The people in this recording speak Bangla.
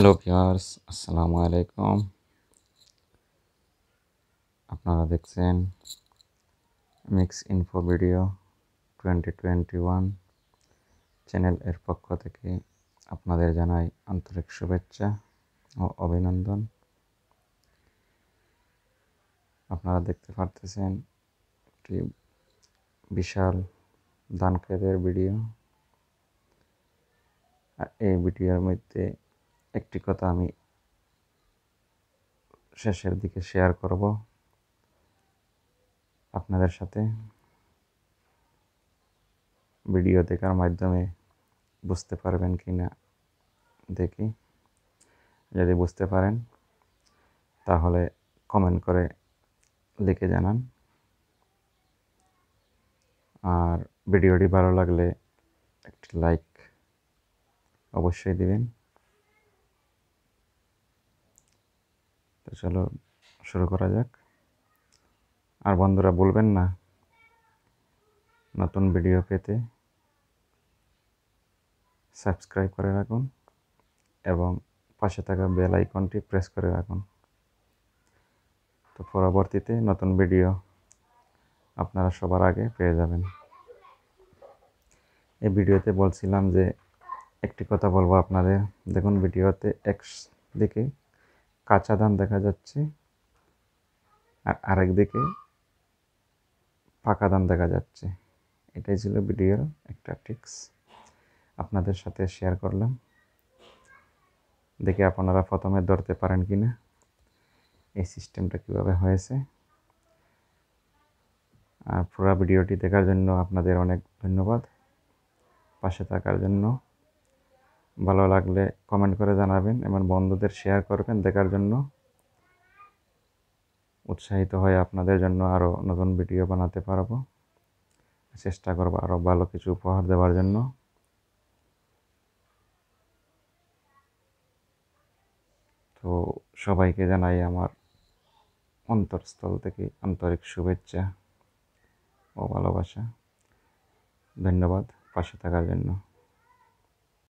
হ্যালো ভিওয়ার্স আসসালামু আলাইকুম আপনারা দেখছেন mix info video twenty twenty one channel এর পক্ষ থেকে আপনাদের জানাই আন্তরিক শুভেচ্ছা ও অভিনন্দন আপনারা দেখতে পারতেছেন একটি বিশাল দানকেদের খেতের ভিডিও এই ভিডিওর মধ্যে একটি কথা আমি শেষের দিকে শেয়ার করব আপনাদের সাথে ভিডিও দেখার মাধ্যমে বুঝতে পারবেন কি না দেখি যদি বুঝতে পারেন তাহলে কমেন্ট করে লিখে জানান আর ভিডিওটি ভালো লাগলে একটি লাইক অবশ্যই দিবেন চলো শুরু করা যাক আর বন্ধুরা বলবেন না নতুন ভিডিও পেতে সাবস্ক্রাইব করে রাখুন এবং পাশে থাকা বেল আইকনটি প্রেস করে রাখুন তো পরবর্তীতে নতুন ভিডিও আপনারা সবার আগে পেয়ে যাবেন এই ভিডিওতে বলছিলাম যে একটি কথা বলবো আপনাদের দেখুন ভিডিওতে এক্স দিকে কাঁচা ধান দেখা যাচ্ছে আর আরেক দিকে পাকা ধান দেখা যাচ্ছে এটাই ছিল ভিডিওর একটা টিক্স আপনাদের সাথে শেয়ার করলাম দেখে আপনারা প্রথমে ধরতে পারেন কি না এই সিস্টেমটা কীভাবে হয়েছে আর পুরো ভিডিওটি দেখার জন্য আপনাদের অনেক ধন্যবাদ পাশে থাকার জন্য ভালো লাগলে কমেন্ট করে জানাবেন এবং বন্ধুদের শেয়ার করবেন দেখার জন্য উৎসাহিত হয়ে আপনাদের জন্য আরও নতুন ভিডিও বানাতে পারবো চেষ্টা করব আরও ভালো কিছু উপহার দেওয়ার জন্য তো সবাইকে জানাই আমার অন্তরস্থল থেকে আন্তরিক শুভেচ্ছা ও ভালোবাসা ধন্যবাদ পাশে থাকার জন্য